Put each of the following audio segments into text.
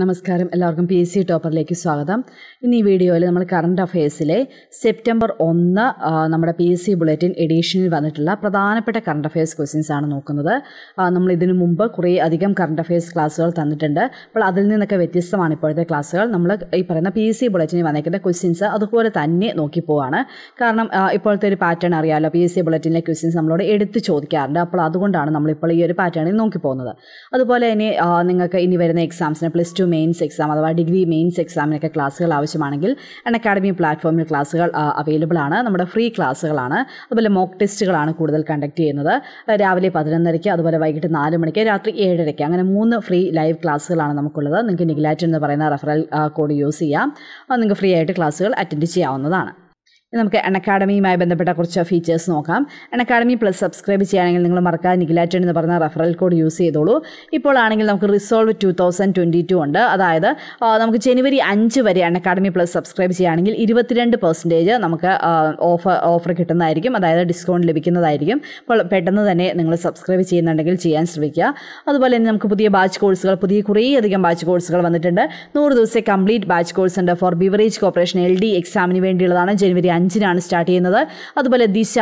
നമസ്കാരം എല്ലാവർക്കും P S C ടോപ്പറിലേക്ക് സ്വാഗതം ഇന്ന് ഈ വീഡിയോയിൽ നമ്മൾ കറണ്ട് അഫയേഴ്സിലെ സെപ്റ്റംബർ ഒന്ന് നമ്മുടെ പി എസ് സി ബുള്ളറ്റിൻ എഡീഷനിൽ വന്നിട്ടുള്ള പ്രധാനപ്പെട്ട കറണ്ട് അഫയേഴ്സ് ക്വസ്റ്റ്യൻസ് ആണ് നോക്കുന്നത് നമ്മൾ ഇതിനു മുമ്പ് കുറേ അധികം കറണ്ട് അഫയേഴ്സ് ക്ലാസ്സുകൾ തന്നിട്ടുണ്ട് അപ്പോൾ അതിൽ നിന്നൊക്കെ വ്യത്യസ്തമാണ് ഇപ്പോഴത്തെ ക്ലാസ്സുകൾ നമ്മൾ ഈ പറയുന്ന പി എസ് സി ബുള്ളറ്റിനിൽ വന്നേക്കുന്ന ക്വസ്റ്റ്യൻസ് അതുപോലെ തന്നെ നോക്കിപ്പോവാണ് കാരണം ഇപ്പോഴത്തെ ഒരു പാറ്റേൺ അറിയാമല്ലോ പി എസ് സി ബുള്ളറ്റിനിലെ ക്വസ്റ്റ്യൻസ് നമ്മളോട് എടുത്ത് ചോദിക്കാറുണ്ട് അപ്പോൾ അതുകൊണ്ടാണ് നമ്മളിപ്പോൾ ഈ ഒരു പാറ്റേണിൽ നോക്കിപ്പോകുന്നത് അതുപോലെ തന്നെ നിങ്ങൾക്ക് ഇനി വരുന്ന എക്സാംസിന് പ്ലസ് ടു മെയിൻസ് എക്സാം അഥവാ ഡിഗ്രി മെയിൻസ് എക്സാമിനൊക്കെ ക്ലാസ്സുകൾ ആവശ്യമാണെങ്കിൽ അൺ അക്കാഡമി പ്ലാറ്റ്ഫോമിൽ ക്ലാസ്സുകൾ അവൈലബിൾ ആണ് നമ്മുടെ ഫ്രീ ക്ലാസ്സുകളാണ് അതുപോലെ മോക്ക് ടെസ്റ്റുകളാണ് കൂടുതൽ കണ്ടക്ട് ചെയ്യുന്നത് രാവിലെ പതിനൊന്നരയ്ക്ക് അതുപോലെ വൈകിട്ട് നാല് മണിക്ക് രാത്രി ഏഴരയ്ക്ക് അങ്ങനെ മൂന്ന് ഫ്രീ ലൈവ് ക്ലാസ്സുകളാണ് നമുക്കുള്ളത് നിങ്ങൾക്ക് നിഗ്ലാറ്റ് എന്ന് പറയുന്ന റെഫറൽ കോഡ് യൂസ് ചെയ്യാം നിങ്ങൾക്ക് ഫ്രീ ആയിട്ട് ക്ലാസ്സുകൾ അറ്റൻഡ് ചെയ്യാവുന്നതാണ് നമുക്ക് അൺ അക്കാഡമിയുമായി ബന്ധപ്പെട്ട കുറച്ച് ഫീച്ചേഴ്സ് നോക്കാം അൺ അക്കാഡമി പ്ലസ് സബ്സ്ക്രൈബ് ചെയ്യുകയാണെങ്കിൽ നിങ്ങൾ മറക്കാതെ നിഖിലാറ്റൻ എന്ന് പറഞ്ഞ റെഫറൽ കോഡ് യൂസ് ചെയ്തോളൂ ഇപ്പോൾ ആണെങ്കിൽ നമുക്ക് resolve two thousand twenty two ഉണ്ട് അതായത് നമുക്ക് ജനുവരി അഞ്ച് വരെ അൺ അക്കാഡമി പ്ലസ് സബ്സ്ക്രൈബ് ചെയ്യുകയാണെങ്കിൽ ഇരുപത്തിരണ്ട് പെർസെൻറ്റേജ് നമുക്ക് ഓഫർ ഓഫർ കിട്ടുന്നതായിരിക്കും അതായത് ഡിസ്കൗണ്ട് ലഭിക്കുന്നതായിരിക്കും അപ്പോൾ പെട്ടെന്ന് തന്നെ നിങ്ങൾ സബ്സ്ക്രൈബ് ചെയ്യുന്നുണ്ടെങ്കിൽ ചെയ്യാൻ ശ്രമിക്കുക അതുപോലെ തന്നെ നമുക്ക് പുതിയ ബാച്ച് കോഴ്സുകൾ പുതിയ കുറേയധികം ബാച്ച് കോഴ്സുകൾ വന്നിട്ടുണ്ട് നൂറ് ദിവസത്തെ കംപ്ലീറ്റ് ബാച്ച് കോഴ്സ് ഉണ്ട് for beverage corporation L D എക്സാമിന് വേണ്ടിയുള്ളതാണ് ജനുവരി അഞ്ചിനാണ് സ്റ്റാർട്ട് ചെയ്യുന്നത് അതുപോലെ ദിശ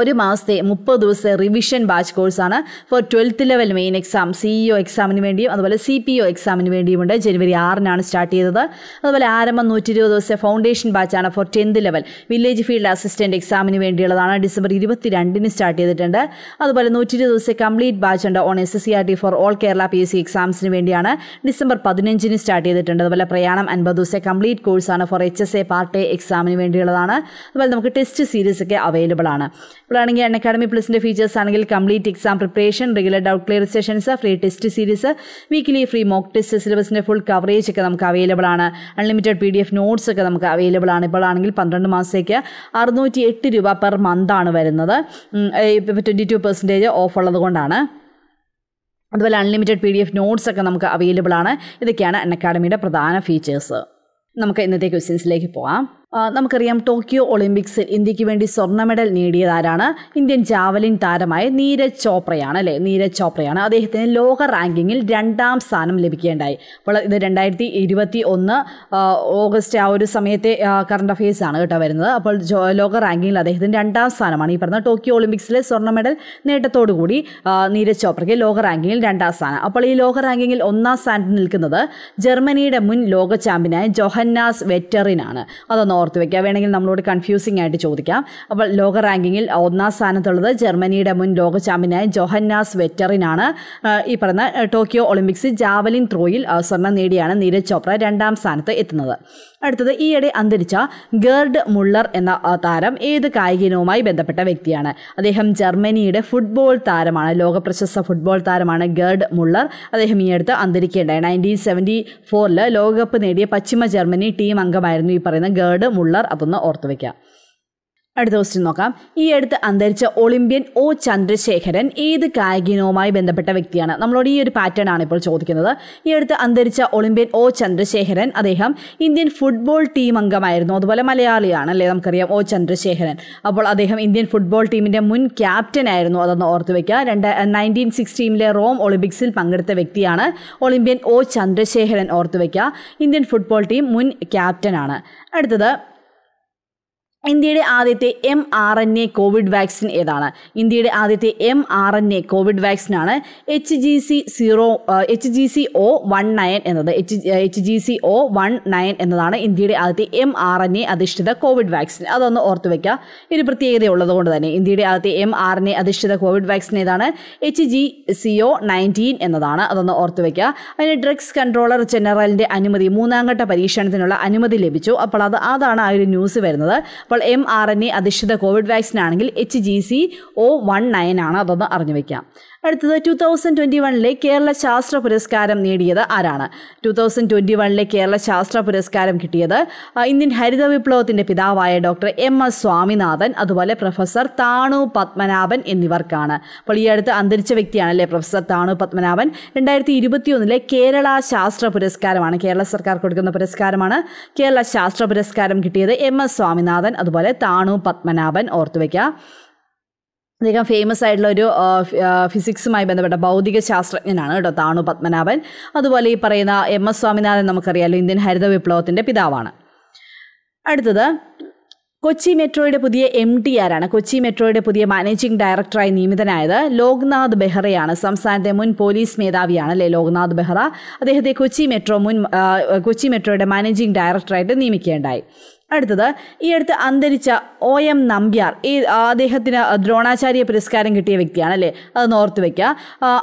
ഒരു മാസത്തെ മുപ്പത് ദിവസത്തെ റിവിഷൻ ബാച്ച് കോഴ്സാണ് for twelfth level main exam CEO എക്സാമിന് വേണ്ടിയും അതുപോലെ സി പി ഒ എക്സാമിന് വേണ്ടിയുമുണ്ട് ജനുവരി ആറിനാണ് സ്റ്റാർട്ട് ചെയ്തത് അതുപോലെ ആരംഭം നൂറ്റി ഇരുപത് ദിവസത്തെ ഫൗണ്ടേഷൻ ബാച്ചാണ് for tenth level village field assistant എക്സാമിന് വേണ്ടിയുള്ളതാണ് ഡിസംബർ ഇരുപത്തി രണ്ടിന് സ്റ്റാർട്ട് ചെയ്തിട്ടുണ്ട് അതുപോലെ നൂറ്റി ഇരുപത് ദിവസത്തെ കംപ്ലീറ്റ് ബാച്ച് ഉണ്ട് on S S C R T for all Kerala P S C എക്സാംസിന് വേണ്ടിയാണ് ഡിസംബർ പതിനഞ്ചിന് സ്റ്റാർട്ട് ചെയ്തിട്ടുണ്ട് അതുപോലെ പ്രയാണം അൻപത് ദിവസത്തെ കംപ്ലീറ്റ് കോഴ്സാണ് for H S A part A എക്സാമിന് വേണ്ടിയുള്ളതാണ് അതുപോലെ നമുക്ക് ടെസ്റ്റ് സീരീസ് ഒക്കെ അവൈലബിൾ ആണ് അപ്പോഴാണെങ്കിൽ അൺ അക്കാഡമി പ്ലസിൻ്റെ ഫീച്ചേഴ്സ് ആണെങ്കിൽ complete exam preparation regular doubt clear sessions free test series weekly free mock test സിലബസിൻ്റെ ഫുൾ കവറേജ് ഒക്കെ നമുക്ക് അവൈലബിൾ ആണ് unlimited P D F notes ഒക്കെ നമുക്ക് അവൈലബിൾ ആണ് ഇപ്പോൾ ആണെങ്കിൽ പന്ത്രണ്ട് മാസത്തേക്ക് അറുന്നൂറ്റി എട്ട് രൂപ പെർ ആണ് വരുന്നത് ഇപ്പോൾ ട്വൻറ്റി ടു പെർസെൻറ്റേജ് ഓഫ് ഉള്ളത് കൊണ്ടാണ് അതുപോലെ unlimited P D F notes ഒക്കെ നമുക്ക് അവൈലബിൾ ആണ് ഇതൊക്കെയാണ് അക്കാഡമിയുടെ പ്രധാന ഫീച്ചേഴ്സ് നമുക്ക് ഇന്നത്തെ ക്വസ്റ്റ്യൻസിലേക്ക് പോകാം നമുക്കറിയാം ടോക്കിയോ ഒളിമ്പിക്സിൽ ഇന്ത്യക്ക് വേണ്ടി സ്വർണ്ണ മെഡൽ നേടിയതാരാണ് ഇന്ത്യൻ ജാവലിൻ താരമായ നീരജ് ചോപ്രയാണ് അല്ലേ നീരജ് ചോപ്രയാണ് അദ്ദേഹത്തിന് ലോക റാങ്കിങ്ങിൽ രണ്ടാം സ്ഥാനം ലഭിക്കേണ്ടായി അപ്പോൾ ഇത് രണ്ടായിരത്തി ഇരുപത്തി ഒന്ന് ഓഗസ്റ്റ് ആ ഒരു സമയത്തെ കറണ്ട് അഫയേഴ്സ് ആണ് കേട്ടോ വരുന്നത് അപ്പോൾ ലോക റാങ്കിങ്ങിൽ അദ്ദേഹത്തിന് രണ്ടാം സ്ഥാനമാണ് ഈ പറഞ്ഞ ടോക്കിയോ ഒളിമ്പിക്സിലെ സ്വർണ്ണ മെഡൽ നേട്ടത്തോടുകൂടി നീരജ് ചോപ്രയ്ക്ക് ലോക റാങ്കിങ്ങിൽ രണ്ടാം സ്ഥാനം അപ്പോൾ ഈ ലോക റാങ്കിങ്ങിൽ ഒന്നാം സ്ഥാനത്ത് നിൽക്കുന്നത് ജർമ്മനിയുടെ മുൻ ലോക ചാമ്പ്യനായ ജൊഹന്നാസ് വെറ്ററിനാണ് അതൊന്ന് ഓർത്ത് വെക്കുക വേണമെങ്കിൽ നമ്മളോട് കൺഫ്യൂസിംഗ് ആയിട്ട് ചോദിക്കാം അപ്പോൾ ലോക റാങ്കിങ്ങിൽ ഒന്നാം സ്ഥാനത്തുള്ളത് ജർമ്മനിയുടെ മുൻ ലോക ചാമ്പ്യനായ ജൊഹന്നാസ് വെറ്ററിനാണ് ഈ പറഞ്ഞ ടോക്കിയോ ഒളിമ്പിക്സിൽ ജാവലിൻ ത്രോയിൽ സ്വർണം നേടിയാണ് നീരജ് ചോപ്ര രണ്ടാം സ്ഥാനത്ത് എത്തുന്നത് അടുത്തത് ഈയിടെ അന്തരിച്ച ഗേർഡ് മുള്ളർ എന്ന താരം ഏത് കായിക ഇനവുമായി ബന്ധപ്പെട്ട വ്യക്തിയാണ് അദ്ദേഹം ജർമ്മനിയുടെ ഫുട്ബോൾ താരമാണ് ലോക പ്രശസ്ത ഫുട്ബോൾ താരമാണ് ഗേർഡ് മുള്ളർ അദ്ദേഹം ഈ അടുത്ത് അന്തരിക്കേണ്ടത് നയൻറ്റീൻ സെവൻറ്റി ഫോറിൽ ലോകകപ്പ് നേടിയ പശ്ചിമ ജർമ്മനി ടീം അംഗമായിരുന്നു ഈ പറയുന്ന ഗേർഡ് മുള്ളർ അതൊന്ന് ഓർത്തു വെക്കാം അടുത്ത ക്വസ്റ്റ്യൻ നോക്കാം ഈ അടുത്ത് അന്തരിച്ച ഒളിമ്പ്യൻ ഒ ചന്ദ്രശേഖരൻ ഏത് കായികനവുമായി ബന്ധപ്പെട്ട വ്യക്തിയാണ് നമ്മളോട് ഈ ഒരു പാറ്റേൺ ആണ് ഇപ്പോൾ ചോദിക്കുന്നത് ഈ അടുത്ത് അന്തരിച്ച ഒളിമ്പ്യൻ ഒ ചന്ദ്രശേഖരൻ അദ്ദേഹം ഇന്ത്യൻ ഫുട്ബോൾ ടീം അംഗമായിരുന്നു അതുപോലെ മലയാളിയാണ് അല്ലേ നമുക്കറിയാം ഒ ചന്ദ്രശേഖരൻ അപ്പോൾ അദ്ദേഹം ഇന്ത്യൻ ഫുട്ബോൾ ടീമിൻ്റെ മുൻ ക്യാപ്റ്റൻ ആയിരുന്നു അതൊന്ന് ഓർത്ത് വയ്ക്കുക രണ്ട് നയൻറ്റീൻ സിക്സ്റ്റീനിലെ റോം ഒളിമ്പിക്സിൽ പങ്കെടുത്ത വ്യക്തിയാണ് ഒളിമ്പ്യൻ ഒ ചന്ദ്രശേഖരൻ ഓർത്ത് വയ്ക്കുക ഇന്ത്യൻ ഫുട്ബോൾ ടീം മുൻ ക്യാപ്റ്റൻ ആണ് അടുത്തത് ഇന്ത്യയുടെ ആദ്യത്തെ M R N A covid vaccine ഏതാണ് ഇന്ത്യയുടെ ആദ്യത്തെ M R N A covid വാക്സിനാണ് H G C zero H G C O one nine എന്നത് H H G C O one nine എന്നതാണ് ഇന്ത്യയുടെ ആദ്യത്തെ എം ആർ എൻ എ അധിഷ്ഠിത covid vaccine അതൊന്ന് ഓർത്തു വയ്ക്കുക ഒരു പ്രത്യേകതയുള്ളത് കൊണ്ട് തന്നെ ഇന്ത്യയുടെ ആദ്യത്തെ എം ആർ എൻ എ അധിഷ്ഠിത കോവിഡ് വാക്സിൻ ഏതാണ് H G C O nineteen എന്നതാണ് അതൊന്ന് ഓർത്തു വയ്ക്കുക അതിന് ഡ്രഗ്സ് കൺട്രോളർ ജനറലിൻ്റെ അനുമതി മൂന്നാം ഘട്ട പരീക്ഷണത്തിനുള്ള അനുമതി ലഭിച്ചു അപ്പോൾ അത് അതാണ് ആ ഒരു ന്യൂസ് വരുന്നത് അപ്പോൾ എം ആർ എൻ എ അധിഷ്ഠിത കോവിഡ് വാക്സിൻ ആണെങ്കിൽ H G C O one nine ആണ് അതൊന്ന് അറിഞ്ഞു വയ്ക്കാം അടുത്തത് ടു തൗസൻഡ് ട്വൻറ്റി വണ്ണിലെ കേരള ശാസ്ത്ര പുരസ്കാരം നേടിയത് ആരാണ് ടു തൗസൻഡ് ട്വൻറ്റി വണ്ണിലെ കേരള ശാസ്ത്ര പുരസ്കാരം കിട്ടിയത് ഇന്ത്യൻ ഹരിത വിപ്ലവത്തിൻ്റെ പിതാവായ ഡോക്ടർ എം എസ് സ്വാമിനാഥൻ അതുപോലെ പ്രൊഫസർ താണു പത്മനാഭൻ എന്നിവർക്കാണ് അപ്പോൾ ഈ അടുത്ത് അന്തരിച്ച വ്യക്തിയാണല്ലേ പ്രൊഫസർ താണു പത്മനാഭൻ രണ്ടായിരത്തി ഇരുപത്തിയൊന്നിലെ കേരള ശാസ്ത്ര പുരസ്കാരമാണ് കേരള സർക്കാർ കൊടുക്കുന്ന പുരസ്കാരമാണ് കേരള ശാസ്ത്ര പുരസ്കാരം കിട്ടിയത് എം എസ് സ്വാമിനാഥൻ അതുപോലെ താണു പത്മനാഭൻ ഓർത്തുവെക്കുക അദ്ദേഹം ഫേമസ് ആയിട്ടുള്ള ഒരു ഫിസിക്സുമായി ബന്ധപ്പെട്ട ഭൗതിക ശാസ്ത്രജ്ഞനാണ് കേട്ടോ താണു പത്മനാഭൻ അതുപോലെ ഈ പറയുന്ന എം എസ് സ്വാമിനാഥൻ നമുക്കറിയാലോ ഇന്ത്യൻ ഹരിത വിപ്ലവത്തിൻ്റെ പിതാവാണ് അടുത്തത് കൊച്ചി മെട്രോയുടെ പുതിയ എം ടി ആരാണ് കൊച്ചി മെട്രോയുടെ പുതിയ മാനേജിംഗ് ഡയറക്ടറായി നിയമിതനായത് ലോക്നാഥ് ബെഹ്റയാണ് സംസ്ഥാനത്തെ മുൻ പോലീസ് മേധാവിയാണ് അല്ലേ ലോക്നാഥ് ബെഹ്റ അദ്ദേഹത്തെ കൊച്ചി മെട്രോ മുൻ കൊച്ചി മെട്രോയുടെ മാനേജിംഗ് ഡയറക്ടറായിട്ട് നിയമിക്കേണ്ടായി അടുത്തത് ഈ അടുത്ത് അന്തരിച്ച ഒ എം നമ്പ്യാർ ഈ അദ്ദേഹത്തിന് ദ്രോണാചാര്യ പുരസ്കാരം കിട്ടിയ വ്യക്തിയാണ് അല്ലേ അത് ഓർത്ത് വയ്ക്കുക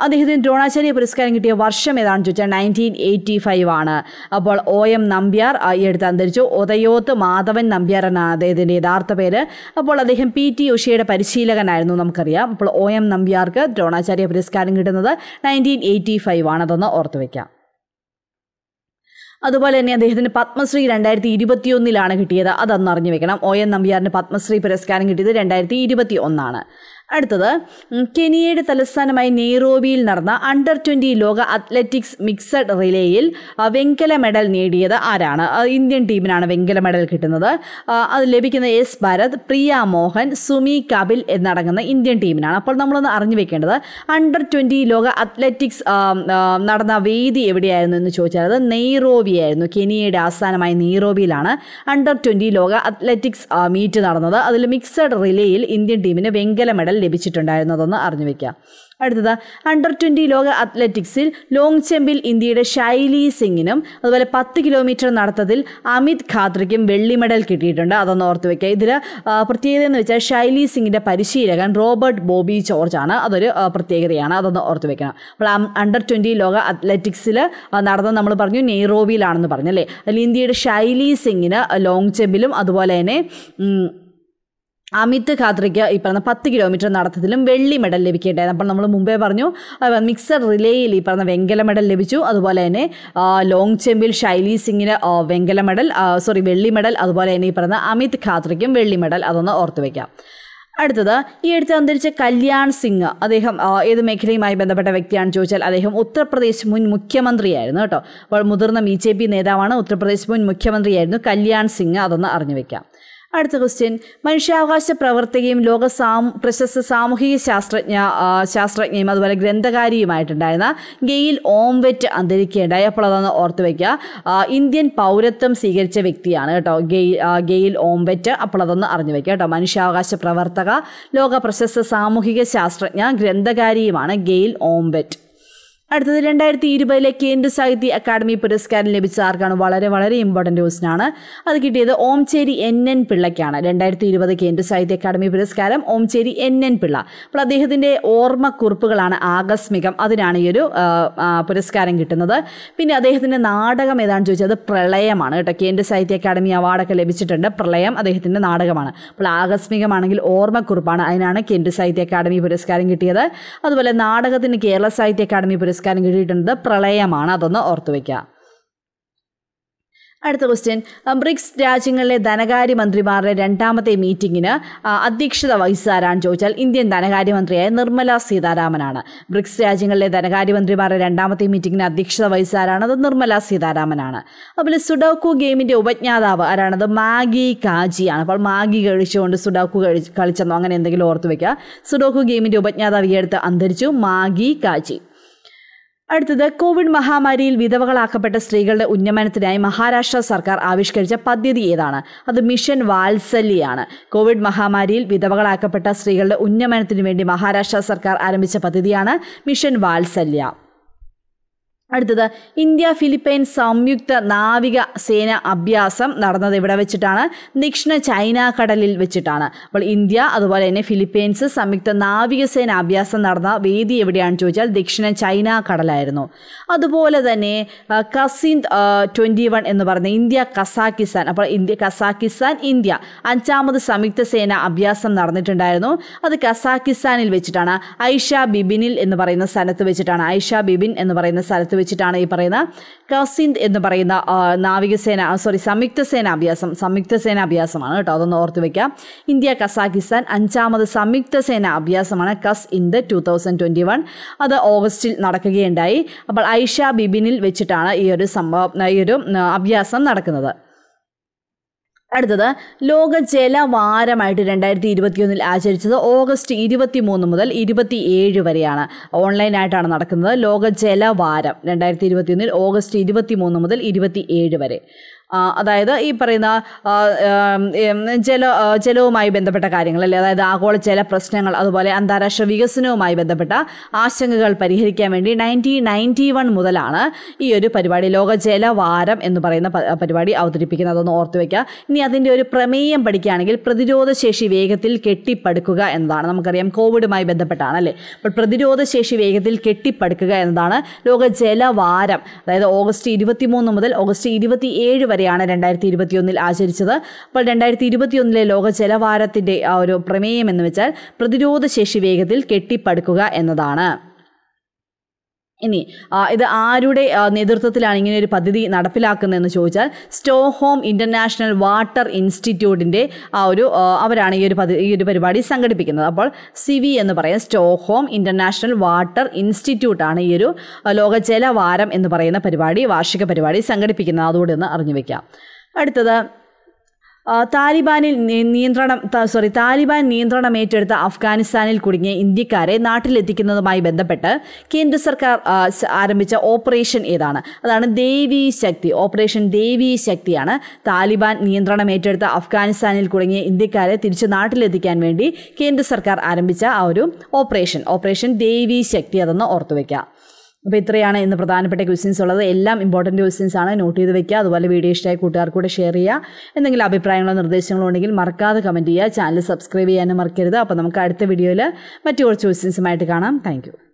അദ്ദേഹത്തിന് ദ്രോണാചാര്യ പുരസ്കാരം കിട്ടിയ വർഷം ഏതാണെന്ന് ചോദിച്ചാൽ നയൻറ്റീൻ എയ്റ്റി ഫൈവ് ആണ് അപ്പോൾ ഒ എം നമ്പ്യാർ ഈ അടുത്ത് അന്തരിച്ചു ഉദയോത്ത് മാധവൻ നമ്പ്യാർ എന്നാണ് അദ്ദേഹത്തിൻ്റെ യഥാർത്ഥ പേര് അപ്പോൾ അദ്ദേഹം പി ടി ഉഷയുടെ പരിശീലകനായിരുന്നു നമുക്കറിയാം അപ്പോൾ ഒ എം നമ്പ്യാർക്ക് ദ്രോണാചാര്യ പുരസ്കാരം കിട്ടുന്നത് നയൻറ്റീൻ എയ്റ്റി ഫൈവ് ആണ് അതൊന്ന് ഓർത്ത് വയ്ക്കാം അതുപോലെ തന്നെ അദ്ദേഹത്തിന് പത്മശ്രീ രണ്ടായിരത്തി ഇരുപത്തി ഒന്നിലാണ് കിട്ടിയത് അത് അറിഞ്ഞു വെക്കണം ഒ എൻ നമ്പ്യാറിന് പത്മശ്രീ പുരസ്കാരം കിട്ടിയത് രണ്ടായിരത്തി ഇരുപത്തി ഒന്നാണ് അടുത്തത് കെനിയയുടെ തലസ്ഥാനമായ നെയ്റോബിയിൽ നടന്ന അണ്ടർ ട്വൻ്റി ലോക അത്ലറ്റിക്സ് മിക്സഡ് റിലേയിൽ വെങ്കല മെഡൽ നേടിയത് ആരാണ് ഇന്ത്യൻ ടീമിനാണ് വെങ്കല മെഡൽ കിട്ടുന്നത് അത് ലഭിക്കുന്ന എസ് ഭാരത് പ്രിയ മോഹൻ സുമി കപിൽ എന്നടങ്ങുന്ന ഇന്ത്യൻ ടീമിനാണ് അപ്പോൾ നമ്മളൊന്ന് അറിഞ്ഞു വെക്കേണ്ടത് അണ്ടർ ട്വൻ്റി ലോക അത്ലറ്റിക്സ് നടന്ന വേദി എവിടെയായിരുന്നു എന്ന് ചോദിച്ചാൽ അത് നെയ്റോബിയായിരുന്നു ആയിരുന്നു കെനിയയുടെ ആസ്ഥാനമായ നെയ്റോബിയിലാണ് അണ്ടർ ട്വൻ്റി ലോക അത്ലറ്റിക്സ് മീറ്റ് നടന്നത് അതിൽ മിക്സഡ് റിലേയിൽ ഇന്ത്യൻ ടീമിന് വെങ്കല മെഡൽ ലഭിച്ചിട്ടുണ്ടായിരുന്നതെന്ന് അറിഞ്ഞു വയ്ക്കാം അടുത്തത് അണ്ടർ ട്വൻറ്റി ലോക അത്ലറ്റിക്സിൽ ലോങ് ചെമ്പിൽ ഇന്ത്യയുടെ ശൈലി സിംഗിനും അതുപോലെ പത്ത് കിലോമീറ്റർ നടത്തത്തിൽ അമിത് ഖാത്രയ്ക്കും വെള്ളി മെഡൽ കിട്ടിയിട്ടുണ്ട് അതൊന്ന് ഓർത്ത് വയ്ക്കുക ഇതിൽ പ്രത്യേകത എന്ന് വെച്ചാൽ ശൈലി സിംഗിൻ്റെ പരിശീലകൻ റോബർട്ട് ബോബി ജോർജ് ആണ് അതൊരു പ്രത്യേകതയാണ് അതൊന്ന് ഓർത്ത് വയ്ക്കണം അപ്പോൾ അണ്ടർ ട്വൻറ്റി ലോക അത്ലറ്റിക്സിൽ നടന്ന നമ്മൾ പറഞ്ഞു നെയ്റോബിയിലാണെന്ന് പറഞ്ഞല്ലേ അതിൽ ഇന്ത്യയുടെ ശൈലി സിംഗിന് ലോങ് ചെമ്പിലും അതുപോലെ തന്നെ അമിത് ഖാദ്രയ്ക്ക് ഈ പറഞ്ഞ പത്ത് കിലോമീറ്റർ നടത്തത്തിലും വെള്ളി മെഡൽ ലഭിക്കേണ്ടത് അപ്പോൾ നമ്മൾ മുമ്പേ പറഞ്ഞു മിക്സർ റിലേയിൽ ഈ പറഞ്ഞ വെങ്കല മെഡൽ ലഭിച്ചു അതുപോലെ തന്നെ ലോങ് ചെമ്പിൽ ശൈലി സിംഗിന് വെങ്കല മെഡൽ സോറി വെള്ളി മെഡൽ അതുപോലെ തന്നെ ഈ പറഞ്ഞ അമിത് ഖാദ്രയ്ക്കും വെള്ളി മെഡൽ അതൊന്ന് ഓർത്തു വയ്ക്കാം അടുത്തത് ഈ അടുത്ത് അന്തരിച്ച കല്യാൺ സിംഗ് അദ്ദേഹം ഏത് മേഖലയുമായി ബന്ധപ്പെട്ട വ്യക്തിയാണെന്ന് ചോദിച്ചാൽ അദ്ദേഹം ഉത്തർപ്രദേശ് മുൻ മുഖ്യമന്ത്രിയായിരുന്നു കേട്ടോ അപ്പോൾ മുതിർന്ന ബി ജെ പി നേതാവാണ് ഉത്തർപ്രദേശ് മുൻ മുഖ്യമന്ത്രിയായിരുന്നു കല്യാൺ സിംഗ് അതൊന്ന് അറിഞ്ഞു വയ്ക്കാം അടുത്ത ക്വസ്റ്റ്യൻ മനുഷ്യാവകാശ പ്രവർത്തകയും ലോക സാമൂ പ്രശസ്ത സാമൂഹിക ശാസ്ത്രജ്ഞ ശാസ്ത്രജ്ഞയും അതുപോലെ ഗ്രന്ഥകാരിയുമായിട്ടുണ്ടായിരുന്ന ഗെയിൽ ഓംവെറ്റ് അന്തരിക്കേണ്ടായി അപ്പോൾ അതൊന്ന് ഓർത്തു വയ്ക്കുക ഇന്ത്യൻ പൗരത്വം സ്വീകരിച്ച വ്യക്തിയാണ് കേട്ടോ ഗെയിൽ ഗെയിൽ ഓംവെറ്റ് അപ്പോൾ അതൊന്ന് അറിഞ്ഞു വയ്ക്കുക കേട്ടോ മനുഷ്യാവകാശ പ്രവർത്തക ലോക പ്രശസ്ത സാമൂഹിക ശാസ്ത്രജ്ഞ ഗ്രന്ഥകാരിയുമാണ് ഗെയിൽ ഓംവെറ്റ് അടുത്തത് രണ്ടായിരത്തി ഇരുപതിലെ കേന്ദ്ര സാഹിത്യ അക്കാദമി പുരസ്കാരം ലഭിച്ച ആർക്കാണ് വളരെ വളരെ ഇമ്പോർട്ടൻ്റ് ക്വസ്റ്റൻ ആണ് അത് കിട്ടിയത് ഓംചേരി എൻ എൻ പിള്ളയ്ക്കാണ് രണ്ടായിരത്തി ഇരുപത് കേന്ദ്ര സാഹിത്യ അക്കാദമി പുരസ്കാരം ഓംചേരി എൻ എൻ പിള്ള അപ്പോൾ അദ്ദേഹത്തിൻ്റെ ഓർമ്മക്കുറിപ്പുകളാണ് ആകസ്മികം അതിനാണ് ഈ ഒരു പുരസ്കാരം കിട്ടുന്നത് പിന്നെ അദ്ദേഹത്തിൻ്റെ നാടകം ഏതാണ് ചോദിച്ചത് പ്രളയമാണ് കേട്ടോ കേന്ദ്ര സാഹിത്യ അക്കാദമി അവാർഡൊക്കെ ലഭിച്ചിട്ടുണ്ട് പ്രളയം അദ്ദേഹത്തിൻ്റെ നാടകമാണ് അപ്പോൾ ആകസ്മികമാണെങ്കിൽ ഓർമ്മക്കുറിപ്പാണ് അതിനാണ് കേന്ദ്ര സാഹിത്യ അക്കാദമി പുരസ്കാരം കിട്ടിയത് അതുപോലെ നാടകത്തിന് കേരള സാഹിത്യ അക്കാദമി പുരസ്കാരം പുരസ്കാരം കിട്ടിയിട്ടുണ്ട് പ്രളയമാണ് അതൊന്ന് ഓർത്തു വയ്ക്കുക അടുത്ത ക്വസ്റ്റ്യൻ ബ്രിക്സ് രാജ്യങ്ങളിലെ ധനകാര്യമന്ത്രിമാരുടെ രണ്ടാമത്തെ മീറ്റിങ്ങിന് അധ്യക്ഷത വഹിച്ചാരാണ് ചോദിച്ചാൽ ഇന്ത്യൻ ധനകാര്യമന്ത്രിയായ നിർമ്മല സീതാരാമനാണ് ബ്രിക്സ് രാജ്യങ്ങളിലെ ധനകാര്യമന്ത്രിമാരുടെ രണ്ടാമത്തെ മീറ്റിങ്ങിന് അധ്യക്ഷത വഹിച്ചാരാണ് അത് നിർമ്മല സീതാരാമനാണ് അതുപോലെ സുഡോക്കു ഗെയിമിൻ്റെ ഉപജ്ഞാതാവ് ആരാണത് മാഗി കാജിയാണ് അപ്പോൾ മാഗി കഴിച്ചുകൊണ്ട് സുഡോക്കു കഴി കളിച്ചെന്നോ അങ്ങനെ എന്തെങ്കിലും ഓർത്തു വയ്ക്കുക സുഡോക്കു ഗെയിമിൻ്റെ ഉപജ്ഞാതാവ് ഈ അടുത്ത് അന്തരിച്ചു മാഗി കാജി അടുത്തത് കോവിഡ് മഹാമാരിയിൽ വിധവകളാക്കപ്പെട്ട സ്ത്രീകളുടെ ഉന്നമനത്തിനായി മഹാരാഷ്ട്ര സർക്കാർ ആവിഷ്കരിച്ച പദ്ധതി ഏതാണ് അത് മിഷൻ വാത്സല്യാണ് കോവിഡ് മഹാമാരിയിൽ വിധവകളാക്കപ്പെട്ട സ്ത്രീകളുടെ ഉന്നമനത്തിനു വേണ്ടി മഹാരാഷ്ട്ര സർക്കാർ ആരംഭിച്ച പദ്ധതിയാണ് മിഷൻ വാത്സല്യ അടുത്തത് ഇന്ത്യ ഫിലിപ്പൈൻ സംയുക്ത നാവിക സേന അഭ്യാസം നടന്നത് ഇവിടെ വെച്ചിട്ടാണ് ദക്ഷിണ ചൈന കടലിൽ വെച്ചിട്ടാണ് അപ്പോൾ ഇന്ത്യ അതുപോലെ തന്നെ ഫിലിപ്പൈൻസ് സംയുക്ത നാവികസേന അഭ്യാസം നടന്ന വേദി എവിടെയാണെന്ന് ചോദിച്ചാൽ ദക്ഷിണ ചൈന കടലായിരുന്നു അതുപോലെ തന്നെ കസിൻ ട്വൻറ്റി വൺ എന്ന് പറഞ്ഞ ഇന്ത്യ കസാക്കിസ്ഥാൻ അപ്പോൾ ഇന്ത്യ കസാക്കിസ്ഥാൻ ഇന്ത്യ അഞ്ചാമത് സംയുക്ത സേന അഭ്യാസം നടന്നിട്ടുണ്ടായിരുന്നു അത് കസാക്കിസ്ഥാനിൽ വെച്ചിട്ടാണ് ഐഷ ബിബിനിൽ എന്ന് പറയുന്ന സ്ഥലത്ത് വെച്ചിട്ടാണ് ഐഷ ബിബിൻ എന്ന് പറയുന്ന സ്ഥലത്ത് വെച്ചിട്ടാണ് ഈ പറയുന്ന കസിൻഡ് എന്ന് പറയുന്ന നാവികസേന സോറി സംയുക്ത സേനാഭ്യാസം സംയുക്ത സേനാഭ്യാസമാണ് കേട്ടോ അതൊന്ന് ഓർത്ത് വെക്കാം ഇന്ത്യ കസാഖിസ്ഥാൻ അഞ്ചാമത് സംയുക്ത സേന അഭ്യാസമാണ് Kazind two thousand twenty one അത് ഓഗസ്റ്റിൽ നടക്കുകയുണ്ടായി അപ്പോൾ ഐഷ ബിബിനിൽ വെച്ചിട്ടാണ് ഈ ഒരു സംഭവം ഈ ഒരു അഭ്യാസം നടക്കുന്നത് അടുത്തത് ലോക ജലവാരമായിട്ട് രണ്ടായിരത്തി ഇരുപത്തിയൊന്നിൽ ആചരിച്ചത് ഓഗസ്റ്റ് ഇരുപത്തി മൂന്ന് മുതൽ ഇരുപത്തി ഏഴ് വരെയാണ് ഓൺലൈനായിട്ടാണ് നടക്കുന്നത് ലോക ജലവാരം രണ്ടായിരത്തി ഇരുപത്തിയൊന്നിൽ ഓഗസ്റ്റ് ഇരുപത്തി മൂന്ന് മുതൽ ഇരുപത്തി ഏഴ് വരെ അതായത് ഈ പറയുന്ന ജല ജലവുമായി ബന്ധപ്പെട്ട കാര്യങ്ങൾ അല്ലെ അതായത് ആഗോള ജല പ്രശ്നങ്ങൾ അതുപോലെ അന്താരാഷ്ട്ര വികസനവുമായി ബന്ധപ്പെട്ട ആശങ്കകൾ പരിഹരിക്കാൻ വേണ്ടി നയൻറ്റീൻ നയൻറ്റി വൺ മുതലാണ് ഈ ഒരു പരിപാടി ലോക ജലവാരം എന്ന് പറയുന്ന പരിപാടി അവതരിപ്പിക്കുന്നത് അതൊന്ന് ഓർത്തു വയ്ക്കുക ഇനി അതിൻ്റെ ഒരു പ്രമേയം പഠിക്കുകയാണെങ്കിൽ പ്രതിരോധശേഷി വേഗത്തിൽ കെട്ടിപ്പടുക്കുക എന്നതാണ് നമുക്കറിയാം കോവിഡുമായി ബന്ധപ്പെട്ടാണ് അല്ലേ അപ്പോൾ പ്രതിരോധശേഷി വേഗത്തിൽ കെട്ടിപ്പടുക്കുക എന്നതാണ് ലോക ജലവാരം അതായത് ഓഗസ്റ്റ് ഇരുപത്തി മൂന്ന് മുതൽ ഓഗസ്റ്റ് ഇരുപത്തി ഏഴ് വരെ വരെയാണ് രണ്ടായിരത്തി ഇരുപത്തിയൊന്നിൽ ആചരിച്ചത് അപ്പോൾ രണ്ടായിരത്തി ഇരുപത്തിയൊന്നിലെ ലോക ജലവാരത്തിൻ്റെ ആ ഒരു പ്രമേയം എന്ന് വെച്ചാൽ പ്രതിരോധശേഷി വേഗത്തിൽ കെട്ടിപ്പടുക്കുക എന്നതാണ് ഇനി ഇത് ആരുടെ നേതൃത്വത്തിലാണ് ഇങ്ങനെ ഒരു പദ്ധതി നടപ്പിലാക്കുന്നതെന്ന് ചോദിച്ചാൽ സ്റ്റോഹോം ഇൻ്റർനാഷണൽ വാട്ടർ ഇൻസ്റ്റിറ്റ്യൂട്ടിൻ്റെ ആ ഒരു അവരാണ് ഈ ഒരു പദ്ധതി ഈ ഒരു പരിപാടി സംഘടിപ്പിക്കുന്നത് അപ്പോൾ സിവി എന്ന് പറയാം സ്റ്റോഹോം ഇൻ്റർനാഷണൽ വാട്ടർ ഇൻസ്റ്റിറ്റ്യൂട്ടാണ് ഈ ഒരു ലോക ജലവാരം എന്ന് പറയുന്ന പരിപാടി വാർഷിക പരിപാടി സംഘടിപ്പിക്കുന്നത് അതുകൊണ്ട് ഒന്ന് അറിഞ്ഞു വയ്ക്കാം അടുത്തത് താലിബാനിൽ നിയന്ത്രണം സോറി താലിബാൻ നിയന്ത്രണം ഏറ്റെടുത്ത അഫ്ഗാനിസ്ഥാനിൽ കുടുങ്ങിയ ഇന്ത്യക്കാരെ നാട്ടിലെത്തിക്കുന്നതുമായി ബന്ധപ്പെട്ട് കേന്ദ്ര സർക്കാർ ആരംഭിച്ച ഓപ്പറേഷൻ ഏതാണ് അതാണ് ദേവി ശക്തി ഓപ്പറേഷൻ ദേവി ശക്തിയാണ് താലിബാൻ നിയന്ത്രണം ഏറ്റെടുത്ത അഫ്ഗാനിസ്ഥാനിൽ കുടുങ്ങിയ ഇന്ത്യക്കാരെ തിരിച്ച് നാട്ടിലെത്തിക്കാൻ വേണ്ടി കേന്ദ്ര സർക്കാർ ആരംഭിച്ച ആ ഒരു ഓപ്പറേഷൻ ഓപ്പറേഷൻ ദേവി ശക്തി അതൊന്ന് ഓർത്തുവെക്കാം അപ്പോൾ ഇത്രയാണ് ഇന്ന് പ്രധാനപ്പെട്ട ക്വസ്റ്റ്യൻസ് ഉള്ളത് എല്ലാം ഇമ്പോർട്ടൻറ്റ് ക്വസ്റ്റ്യൻസ് ആണ് നോട്ട് ചെയ്ത് വെക്കുക അതുപോലെ വീഡിയോ ഇഷ്ടമായ കൂട്ടുകാർക്കൂടെ ഷെയർ ചെയ്യുക എന്തെങ്കിലും അഭിപ്രായങ്ങളോ നിർദ്ദേശങ്ങളോ ഉണ്ടെങ്കിൽ മറക്കാതെ കമൻറ്റ് ചെയ്യുക ചാനൽ സബ്സ്ക്രൈബ് ചെയ്യാനും മറക്കരുത് അപ്പോൾ നമുക്ക് അടുത്ത വീഡിയോയിൽ മറ്റു കുറച്ച് ക്വസ്റ്റ്യൻസുമായിട്ട് കാണാം താങ്ക്